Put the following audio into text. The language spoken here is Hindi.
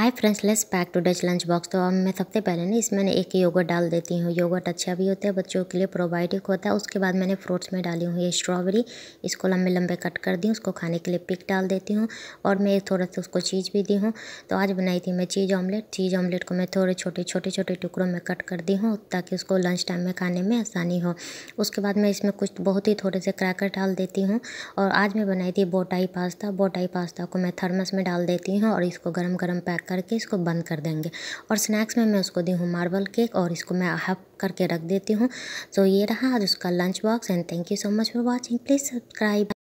hi friends let's pack to Dutch lunch box तो अब मैं सबसे पहले ना इसमें मैंने एक योगर्ट डाल देती हूँ योगर्ट अच्छा भी होता है बच्चों के लिए प्रोबायोटिक होता है उसके बाद मैंने फ्रूट्स में डाली हूँ ये स्ट्रॉबेरी इसको लंबे लंबे कट कर दी उसको खाने के लिए पिक डाल देती हूँ और मैं थोड़ा सा उसको चीज़ भी दी हूँ तो आज बनाई थी मैं चीज़ ऑमलेट चीज़ ऑमलेट को मैं थोड़े छोटे छोटे छोटे टुकड़ों में कट कर दी हूँ ताकि उसको लंच टाइम में खाने में आसानी हो उसके बाद मैं इसमें कुछ बहुत ही थोड़े से क्रैकर डाल देती हूँ और आज मैं बनाई थी बोटाई पास्ता बोटाई पास्ता को मैं थर्मस में डाल देती हूँ और इसको गर्म गर्म पैक करके इसको बंद कर देंगे और स्नैक्स में मैं उसको दी हूँ मार्बल केक और इसको मैं हफ करके रख देती हूँ तो ये रहा आज उसका lunch box and thank you so much for watching please subscribe